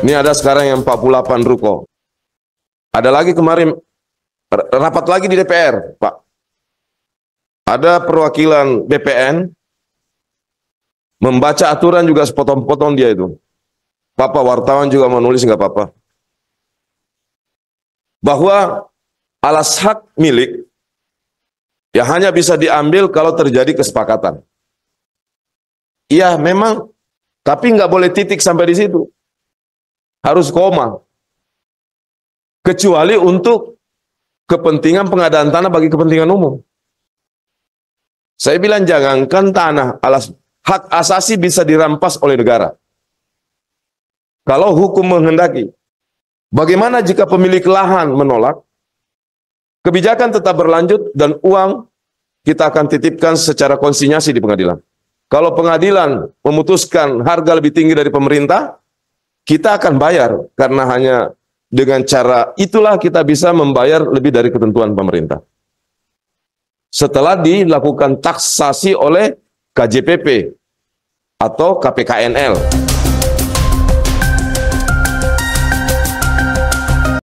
Ini ada sekarang yang 48 ruko. Ada lagi kemarin rapat lagi di DPR, Pak. Ada perwakilan BPN membaca aturan juga sepotong-potong dia itu. Papa wartawan juga menulis nggak apa-apa. Bahwa alas hak milik ya hanya bisa diambil kalau terjadi kesepakatan. Iya memang, tapi nggak boleh titik sampai di situ harus koma. Kecuali untuk kepentingan pengadaan tanah bagi kepentingan umum. Saya bilang jangankan tanah, alas hak asasi bisa dirampas oleh negara. Kalau hukum menghendaki. Bagaimana jika pemilik lahan menolak? Kebijakan tetap berlanjut dan uang kita akan titipkan secara konsinyasi di pengadilan. Kalau pengadilan memutuskan harga lebih tinggi dari pemerintah, kita akan bayar karena hanya dengan cara itulah kita bisa membayar lebih dari ketentuan pemerintah. Setelah dilakukan taksasi oleh KJPP atau KPKNL.